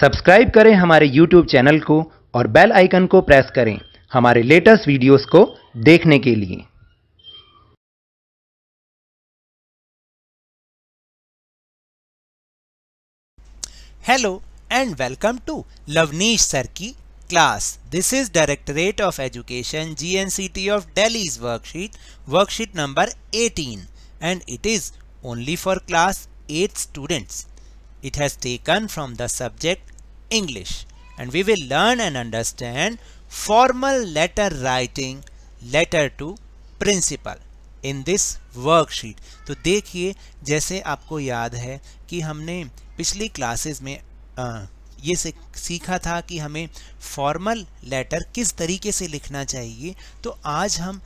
Subscribe करें हमारे YouTube channel को और बेल आइकन को प्रेस करें हमारे लेटेस्ट वीडियोस को देखने के लिए hello and welcome to Lavneesh sir की class this is directorate of education GNCT of Delhi worksheet worksheet number 18 and it is only for class eight students it has taken from the subject English and we will learn and understand formal letter writing letter to principal in this worksheet तो देखिए जैसे आपको याद है कि हमने पिछली classes में आ, ये सीखा था कि हमें फॉर्मल लेटर किस तरीके से लिखना चाहिए तो आज हम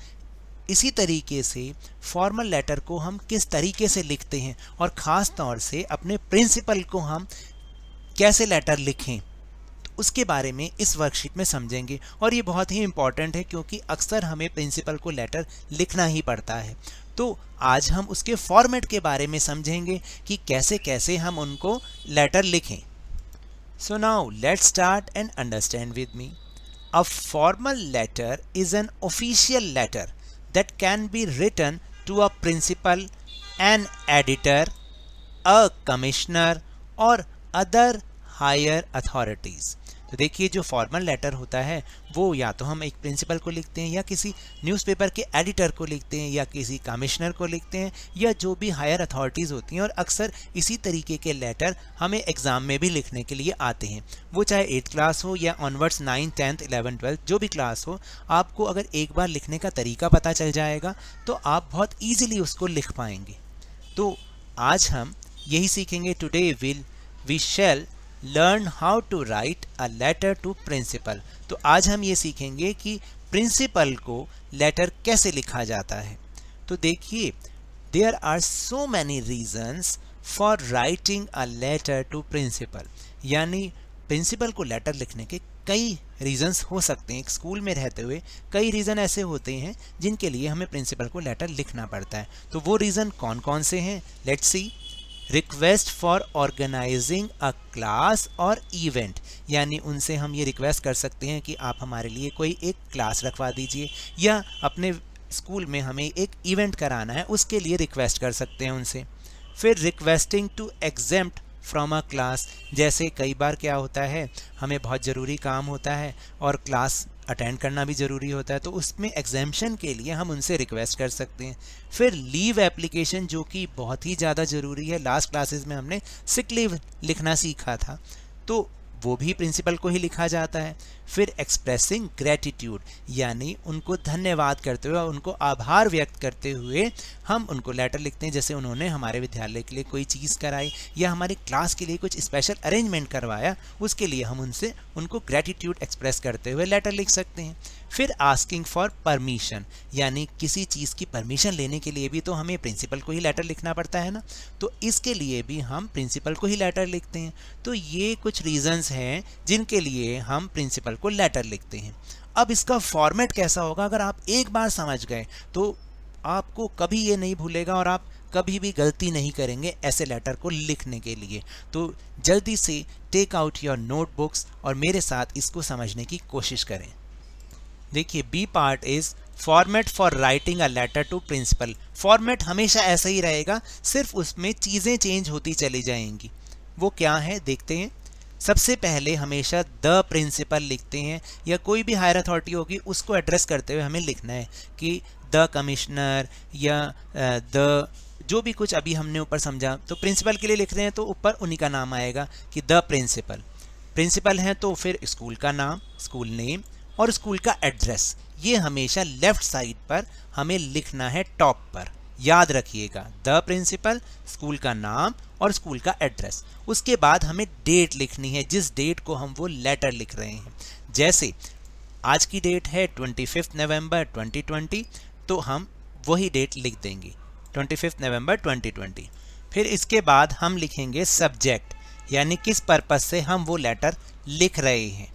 इसी तरीके से फॉर्मल लेटर को हम किस तरीके से लिखते हैं और ख़ास तौर से अपने प्रिंसिपल को हम कैसे लेटर लिखें तो उसके बारे में इस वर्कशीट में समझेंगे और ये बहुत ही इम्पॉर्टेंट है क्योंकि अक्सर हमें प्रिंसिपल को लेटर लिखना ही पड़ता है तो आज हम उसके फॉर्मेट के बारे में समझेंगे कि कैसे कैसे हम उनको लेटर लिखें so now let start and understand with me a formal letter is an official letter that can be written to a principal, an editor, a commissioner or other higher authorities. तो देखिए जो formal letter होता है वो या तो हम एक प्रिंसिपल को लिखते हैं या किसी न्यूज़पेपर के एडिटर को लिखते हैं या किसी कमिश्नर को लिखते हैं या जो भी हायर अथॉरिटीज़ होती हैं और अक्सर इसी तरीके के लेटर हमें एग्ज़ाम में भी लिखने के लिए आते हैं वो चाहे एट्थ क्लास हो या onwards ninth tenth eleven twelfth जो भी क्लास हो आपको अगर एक बार लिखने का तरीका पता चल जाएगा तो आप बहुत ईजिली उसको लिख पाएंगे तो आज हम यही सीखेंगे today will we shall learn how to write a letter to principal तो आज हम ये सीखेंगे कि प्रिंसिपल को लेटर कैसे लिखा जाता है तो देखिए there are so many reasons for writing a letter to principal यानी प्रिंसिपल को लेटर लिखने के कई रीज़न्स हो सकते हैं स्कूल में रहते हुए कई रीज़न ऐसे होते हैं जिनके लिए हमें प्रिंसिपल को लेटर लिखना पड़ता है तो वो रीज़न कौन कौन से हैं let's see request for organising a class और इवेंट यानी उनसे हम ये रिक्वेस्ट कर सकते हैं कि आप हमारे लिए कोई एक क्लास रखवा दीजिए या अपने स्कूल में हमें एक इवेंट कराना है उसके लिए रिक्वेस्ट कर सकते हैं उनसे फिर requesting to exempt from a class जैसे कई बार क्या होता है हमें बहुत ज़रूरी काम होता है और क्लास अटेंड करना भी ज़रूरी होता है तो उसमें एग्जामेशन के लिए हम उनसे रिक्वेस्ट कर सकते हैं फिर लीव एप्लीकेशन जो कि बहुत ही ज़्यादा ज़रूरी है लास्ट क्लासेस में हमने सिक लीव लिखना सीखा था तो वो भी प्रिंसिपल को ही लिखा जाता है फिर एक्सप्रेसिंग ग्रेटिट्यूड यानी उनको धन्यवाद करते हुए उनको आभार व्यक्त करते हुए हम उनको लेटर लिखते हैं जैसे उन्होंने हमारे विद्यालय के लिए कोई चीज़ कराई या हमारी क्लास के लिए कुछ स्पेशल अरेंजमेंट करवाया उसके लिए हम उनसे उनको ग्रेटिट्यूड एक्सप्रेस करते हुए लेटर लिख सकते हैं फिर आस्किंग फॉर परमिशन यानी किसी चीज़ की परमिशन लेने के लिए भी तो हमें प्रिंसिपल को ही लेटर लिखना पड़ता है ना तो इसके लिए भी हम प्रिंसिपल को ही लेटर लिखते हैं तो ये कुछ रीजंस हैं जिनके लिए हम प्रिंसिपल को लेटर लिखते हैं अब इसका फॉर्मेट कैसा होगा अगर आप एक बार समझ गए तो आपको कभी ये नहीं भूलेगा और आप कभी भी गलती नहीं करेंगे ऐसे लेटर को लिखने के लिए तो जल्दी से टेक आउट योर नोटबुक्स और मेरे साथ इसको समझने की कोशिश करें देखिए B part is format for writing a letter to principal format हमेशा ऐसा ही रहेगा सिर्फ उसमें चीज़ें चेंज होती चली जाएंगी वो क्या है देखते हैं सबसे पहले हमेशा द प्रिंसिपल लिखते हैं या कोई भी हायर अथॉरिटी होगी उसको एड्रेस करते हुए हमें लिखना है कि द कमिश्नर या द जो भी कुछ अभी हमने ऊपर समझा तो प्रिंसिपल के लिए लिखते हैं तो ऊपर उन्हीं का नाम आएगा कि द प्रिंसिपल प्रिंसिपल हैं तो फिर स्कूल का नाम स्कूल नेम और स्कूल का एड्रेस ये हमेशा लेफ्ट साइड पर हमें लिखना है टॉप पर याद रखिएगा द प्रिंसिपल स्कूल का नाम और स्कूल का एड्रेस उसके बाद हमें डेट लिखनी है जिस डेट को हम वो लेटर लिख रहे हैं जैसे आज की डेट है twenty fifth November twenty twenty तो हम वही डेट लिख देंगे twenty fifth November twenty twenty फिर इसके बाद हम लिखेंगे सब्जेक्ट यानी किस पर्पज़ से हम वो लेटर लिख रहे हैं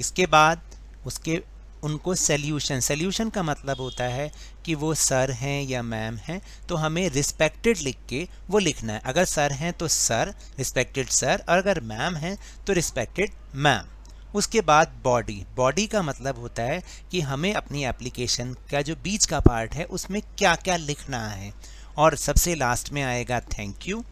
इसके बाद उसके उनको सल्यूशन सल्यूशन का मतलब होता है कि वो सर हैं या मैम हैं तो हमें रिस्पेक्टेड लिख के वो लिखना है अगर सर हैं तो सर रिस्पेक्टेड सर और अगर मैम हैं तो रिस्पेक्टेड मैम उसके बाद बॉडी बॉडी का मतलब होता है कि हमें अपनी एप्लीकेशन का जो बीच का पार्ट है उसमें क्या क्या लिखना है और सबसे लास्ट में आएगा थैंक यू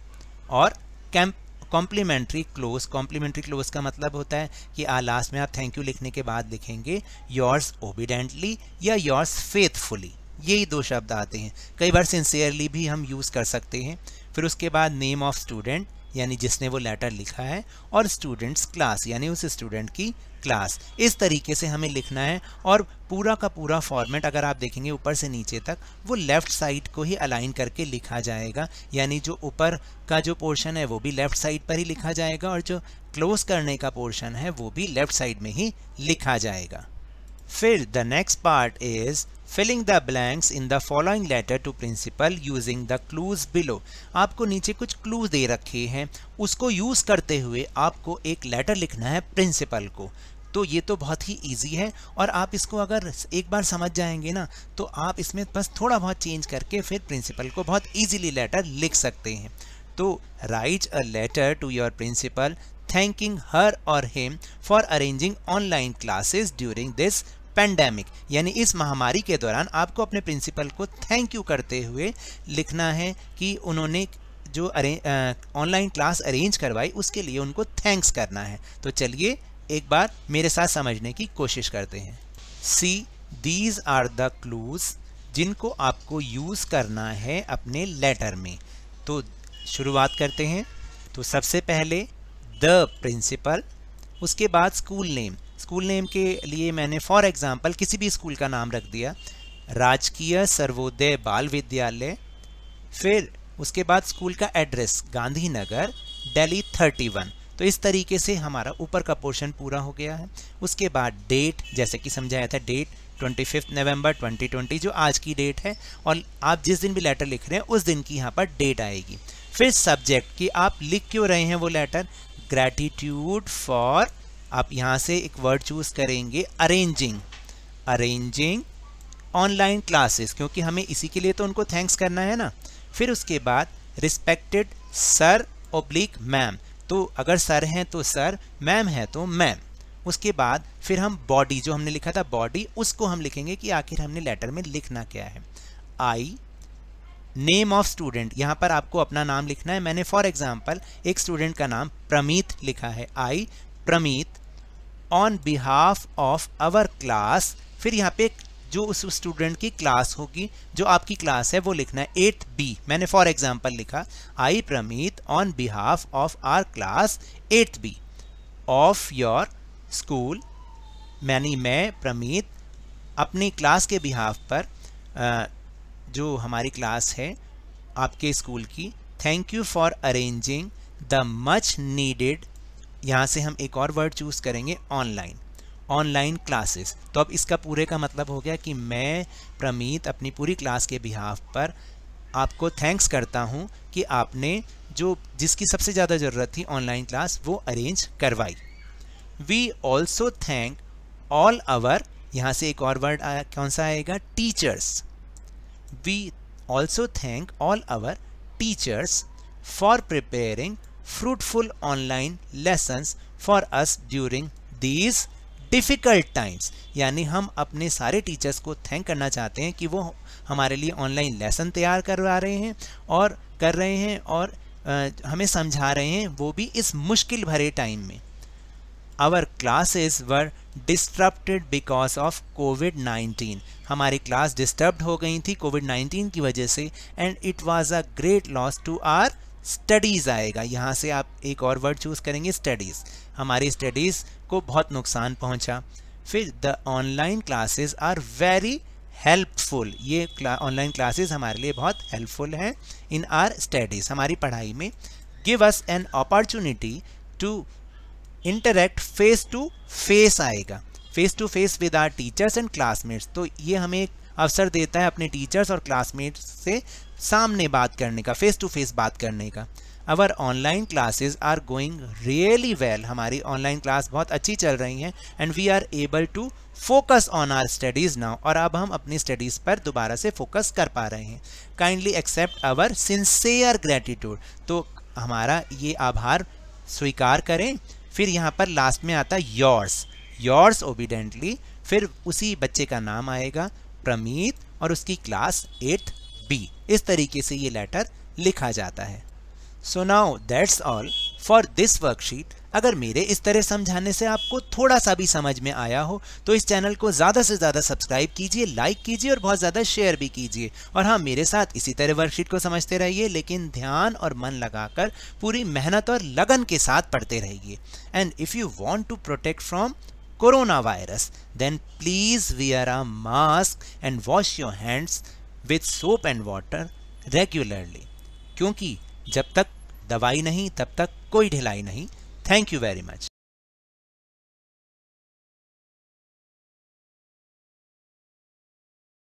और कैंप कॉम्प्लीमेंट्री क्लोज कॉम्प्लीमेंट्री क्लोज का मतलब होता है कि आ लास्ट में आप थैंक यू लिखने के बाद लिखेंगे योर्स ओबीडेंटली या योर्स फेथफुली यही दो शब्द आते हैं कई बार सिंसियरली भी हम यूज़ कर सकते हैं फिर उसके बाद नेम ऑफ स्टूडेंट यानी जिसने वो लेटर लिखा है और स्टूडेंट्स क्लास यानी उस स्टूडेंट की क्लास इस तरीके से हमें लिखना है और पूरा का पूरा फॉर्मेट अगर आप देखेंगे ऊपर से नीचे तक वो लेफ़्ट साइड को ही अलाइन करके लिखा जाएगा यानी जो ऊपर का जो पोर्शन है वो भी लेफ़्ट साइड पर ही लिखा जाएगा और जो क्लोज करने का पोर्शन है वो भी लेफ़्ट साइड में ही लिखा जाएगा फिर the next part is filling the blanks in the following letter to principal using the clues below आपको नीचे कुछ क्लूज दे रखे हैं उसको यूज़ करते हुए आपको एक लेटर लिखना है प्रिंसिपल को तो ये तो बहुत ही ईजी है और आप इसको अगर एक बार समझ जाएंगे ना तो आप इसमें बस थोड़ा बहुत चेंज करके फिर प्रिंसिपल को बहुत ईजीली लेटर लिख सकते हैं तो write a letter to your principal thanking her और him for arranging online classes during this pandemic यानी इस महामारी के दौरान आपको अपने प्रिंसिपल को थैंक यू करते हुए लिखना है कि उन्होंने जो ऑनलाइन क्लास अरेंज करवाई उसके लिए उनको थैंक्स करना है तो चलिए एक बार मेरे साथ समझने की कोशिश करते हैं see these are the clues जिनको आपको यूज़ करना है अपने लेटर में तो शुरुआत करते हैं तो सबसे पहले द प्रिंसिपल उसके बाद स्कूल नेम स्कूल नेम के लिए मैंने फॉर एग्ज़ाम्पल किसी भी स्कूल का नाम रख दिया राजकीय सर्वोदय बाल विद्यालय फिर उसके बाद स्कूल का एड्रेस गांधीनगर दिल्ली 31 तो इस तरीके से हमारा ऊपर का पोर्शन पूरा हो गया है उसके बाद डेट जैसे कि समझाया था date twenty fifth November twenty twenty जो आज की डेट है और आप जिस दिन भी लेटर लिख रहे हैं उस दिन की यहाँ पर डेट आएगी फिर सब्जेक्ट कि आप लिख क्यों रहे हैं वो लेटर ग्रैटिट्यूड फॉर आप यहाँ से एक वर्ड चूज़ करेंगे अरेंजिंग अरेंजिंग ऑनलाइन क्लासेस क्योंकि हमें इसी के लिए तो उनको थैंक्स करना है ना फिर उसके बाद रिस्पेक्टेड सर ओब्लिक मैम तो अगर सर हैं तो सर मैम है तो मैम उसके बाद फिर हम बॉडी जो हमने लिखा था बॉडी उसको हम लिखेंगे कि आखिर हमने लेटर में लिखना क्या है आई नेम ऑफ स्टूडेंट यहाँ पर आपको अपना नाम लिखना है मैंने फॉर एग्जाम्पल एक स्टूडेंट का नाम प्रमीत लिखा है I Pramit on behalf of our class फिर यहाँ पे जो उस स्टूडेंट की क्लास होगी जो आपकी क्लास है वो लिखना है एट बी मैंने फॉर एग्जाम्पल लिखा I Pramit on behalf of our class eight B of your school मैनी मैं प्रमीत अपनी क्लास के बिहाफ पर जो हमारी क्लास है आपके स्कूल की thank you for arranging the much needed यहाँ से हम एक और वर्ड चूज़ करेंगे ऑनलाइन ऑनलाइन क्लासेस तो अब इसका पूरे का मतलब हो गया कि मैं प्रमीत अपनी पूरी क्लास के बिहाफ पर आपको थैंक्स करता हूँ कि आपने जो जिसकी सबसे ज़्यादा ज़रूरत थी ऑनलाइन क्लास वो अरेंज करवाई we also thank all our यहाँ से एक और वर्ड आया कौन सा आएगा teachers we also thank all our teachers for preparing fruitful online lessons for us during these difficult times यानी हम अपने सारे टीचर्स को थैंक करना चाहते हैं कि वो हमारे लिए ऑनलाइन लेसन तैयार करवा रहे हैं और कर रहे हैं और आ, हमें समझा रहे हैं वो भी इस मुश्किल भरे टाइम में our classes were disturbed because of covid 19 हमारी क्लास डिस्टर्ब हो गई थी कोविड 19 की वजह से and it was a great loss to our studies आएगा यहाँ से आप एक और वर्ड चूज़ करेंगे स्टडीज़ हमारी स्टडीज़ को बहुत नुकसान पहुँचा फिर the online classes are very helpful ये ऑनलाइन क्लासेस हमारे लिए बहुत हेल्पफुल हैं इन आर स्टडीज़ हमारी पढ़ाई में give us an opportunity to interact face to face आएगा face to face with our teachers and classmates तो ये हमें एक अवसर देता है अपने टीचर्स और क्लासमेट्स से सामने बात करने का फेस टू फेस बात करने का our online classes are going really well हमारी ऑनलाइन क्लास बहुत अच्छी चल रही हैं and we are able to focus on our studies now और अब हम अपनी स्टडीज़ पर दोबारा से फोकस कर पा रहे हैं kindly accept our sincere gratitude तो हमारा ये आभार स्वीकार करें फिर यहाँ पर लास्ट में आता है योर्स योर्स ओबीडेंटली फिर उसी बच्चे का नाम आएगा प्रमीत और उसकी क्लास एट बी इस तरीके से ये लेटर लिखा जाता है so now that's all for this worksheet अगर मेरे इस तरह समझाने से आपको थोड़ा सा भी समझ में आया हो तो इस चैनल को ज़्यादा से ज़्यादा सब्सक्राइब कीजिए लाइक कीजिए और बहुत ज़्यादा शेयर भी कीजिए और हाँ मेरे साथ इसी तरह वर्कशीट को समझते रहिए लेकिन ध्यान और मन लगाकर पूरी मेहनत और लगन के साथ पढ़ते रहिए and if you want to protect from coronavirus, then please wear a mask and wash your hands with soap and water regularly. kyunki jab tak dawai nahi tab tak koi dhilai nahi thank you very much